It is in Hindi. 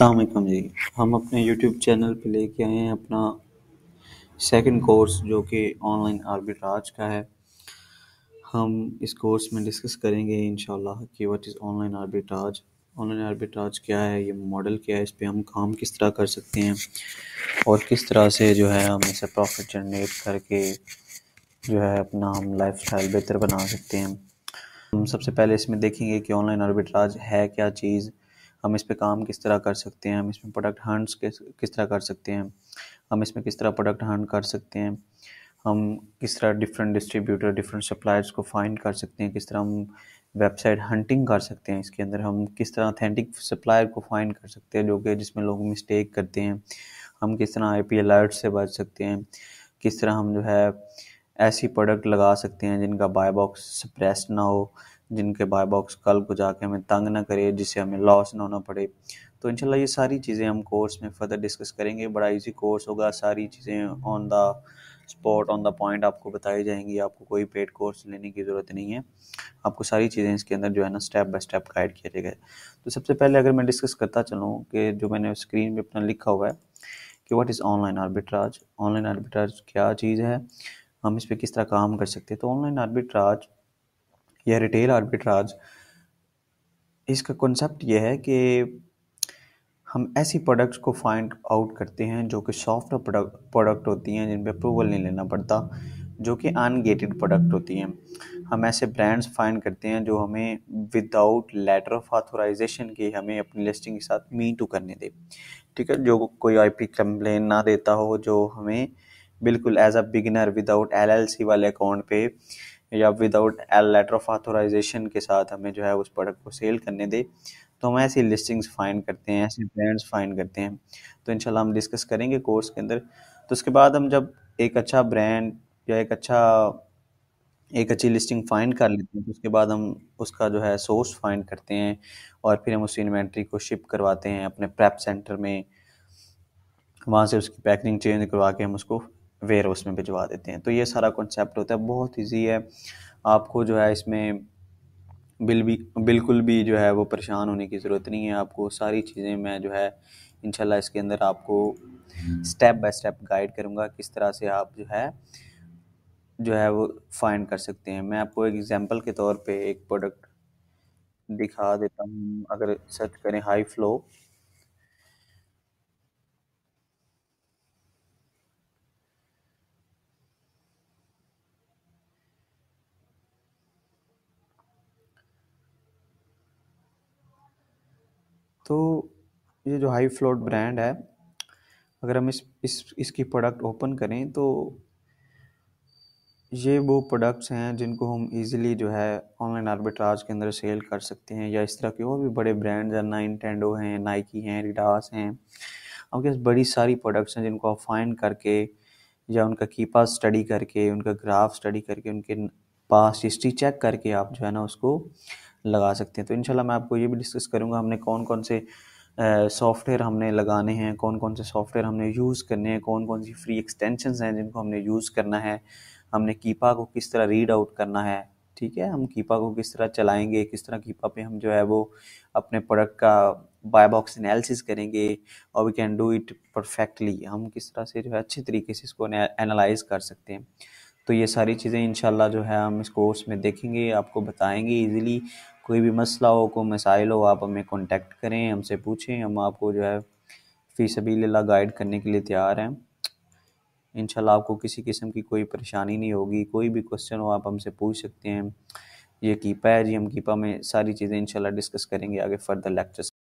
अलैक्म जी हम अपने यूट्यूब चैनल पे लेके आए हैं अपना सेकंड कोर्स जो कि ऑनलाइन आर्बिट्राज का है हम इस कोर्स में डिस्कस करेंगे इन कि what is online arbitrage online arbitrage क्या है ये मॉडल क्या है इस पर हम काम किस तरह कर सकते हैं और किस तरह से जो है हम इसे प्रॉफिट जनरेट करके जो है अपना हम लाइफ बेहतर बना सकते हैं हम सबसे पहले इसमें देखेंगे कि ऑनलाइन आर्बिट्राज है क्या चीज़ हम इस पर काम किस तरह कर सकते हैं हम इसमें प्रोडक्ट हंड किस तरह कर सकते हैं हम इसमें किस तरह प्रोडक्ट हंड कर सकते हैं हम किस तरह डिफरेंट डिस्ट्रीब्यूटर डिफरेंट सप्लायर्स को फाइंड कर सकते हैं किस तरह हम वेबसाइट हंटिंग कर सकते हैं इसके अंदर हम किस तरह अथेंटिक सप्लायर को फाइंड कर सकते हैं जो कि जिसमें लोग मिस्टेक करते हैं हम किस तरह आई पी अलर्ट से बच सकते हैं किस तरह हम जो है ऐसी प्रोडक्ट लगा सकते हैं जिनका बाय बॉक्स सप्रेस ना हो जिनके बाय बॉक्स कल को जाके हमें तंग ना करे जिससे हमें लॉस ना होना पड़े तो इनशाला ये सारी चीज़ें हम कोर्स में फर्दर डिस्कस करेंगे बड़ा इजी कोर्स होगा सारी चीज़ें on the spot on the point आपको बताई जाएंगी आपको कोई पेड कोर्स लेने की ज़रूरत नहीं है आपको सारी चीज़ें इसके अंदर जो है ना स्टेप बाय स्टेप गाइड किया जाएगा तो सबसे पहले अगर मैं डिस्कस करता चलूँ कि जो मैंने स्क्रीन पर अपना लिखा हुआ है कि what is online arbitrage online arbitrage क्या चीज़ है हम इस पर किस तरह काम कर सकते हैं तो ऑनलाइन आर्बिट्राज या रिटेल आर्बिट्राज इसका कॉन्सेप्ट यह है कि हम ऐसी प्रोडक्ट्स को फाइंड आउट करते हैं जो कि सॉफ्ट प्रोडक्ट होती हैं जिन पर अप्रूवल नहीं लेना पड़ता जो कि अनगेटेड प्रोडक्ट होती हैं हम ऐसे ब्रांड्स फाइंड करते हैं जो हमें विदाउट लेटर ऑफ ऑथोराइजेशन के हमें अपनी लिस्टिंग के साथ मी टू करने दे ठीक है जो कोई आई पी कंप्लेन ना देता हो जो हमें बिल्कुल as a beginner without L L C वाले अकाउंट पे या विदाउट लेटर ऑफ ऑथोराइजेशन के साथ हमें जो है उस प्रोडक्ट को सेल करने दे तो हम ऐसी लिस्टिंग्स फाइंड करते हैं ऐसे ब्रांड्स फाइंड करते हैं तो इंशाल्लाह हम डिस्कस करेंगे कोर्स के अंदर तो उसके बाद हम जब एक अच्छा ब्रांड या एक अच्छा एक अच्छी लिस्टिंग फाइंड कर लेते हैं तो उसके बाद हम उसका जो है सोर्स फाइंड करते हैं और फिर हम उस इन्वेंट्री को शिप करवाते हैं अपने प्रेप सेंटर में वहाँ से उसकी पैकिंग चेंज करवा के हम उसको वेयर हाउस में भिजवा देते हैं तो ये सारा कॉन्सेप्ट होता है बहुत ईजी है आपको जो है इसमें बिल भी बिल्कुल भी जो है वो परेशान होने की ज़रूरत नहीं है आपको सारी चीज़ें मैं जो है इनशाला इसके अंदर आपको स्टेप बाय स्टेप गाइड करूँगा किस तरह से आप जो है जो है वो फाइंड कर सकते हैं मैं आपको एक एग्ज़ाम्पल के तौर पे एक प्रोडक्ट दिखा देता हूँ अगर सर्च करें हाई फ्लो तो ये जो हाई फ्लोट ब्रांड है अगर हम इस इस इसकी प्रोडक्ट ओपन करें तो ये वो प्रोडक्ट्स हैं जिनको हम इजीली जो है ऑनलाइन आर्बिट्राज के अंदर सेल कर सकते हैं या इस तरह के और भी बड़े ब्रांड्स हैं टेंडो हैं नाइकी हैं रिडास हैं आपके पास बड़ी सारी प्रोडक्ट्स हैं जिनको आप फाइंड करके या उनका कीपा स्टडी करके उनका ग्राफ स्टडी करके उनके पास हिस्ट्री चेक करके आप जो है ना उसको लगा सकते हैं तो इनशाला मैं आपको ये भी डिस्कस करूँगा हमने कौन कौन से सॉफ्टवेयर हमने लगाने हैं कौन कौन से सॉफ्टवेयर हमने यूज़ करने हैं कौन कौन सी फ्री एक्सटेंशंस हैं जिनको हमने यूज़ करना है हमने कीपा को किस तरह रीड आउट करना है ठीक है हम कीपा को किस तरह चलाएंगे किस तरह कीपा पे हम जो है वो अपने प्रोडक्ट का बाय बॉक्स एनालिसिस करेंगे और we can do it perfectly हम किस तरह से जो है अच्छे तरीके से इसको एनालाइज कर सकते हैं तो ये सारी चीज़ें इन जो है हम इस कोर्स में देखेंगे आपको बताएंगे ईजिली कोई भी मसला हो कोई मसाइल हो आप हमें कॉन्टेक्ट करें हमसे पूछें हम आपको जो है फ़ी सभी लाला गाइड करने के लिए तैयार हैं इनशाला आपको किसी किस्म की कोई परेशानी नहीं होगी कोई भी क्वेश्चन हो आप हमसे पूछ सकते हैं ये कीपा है जी हम कीपा में सारी चीज़ें इंशाल्लाह डिस्कस करेंगे आगे फर्दर लेक्चर्स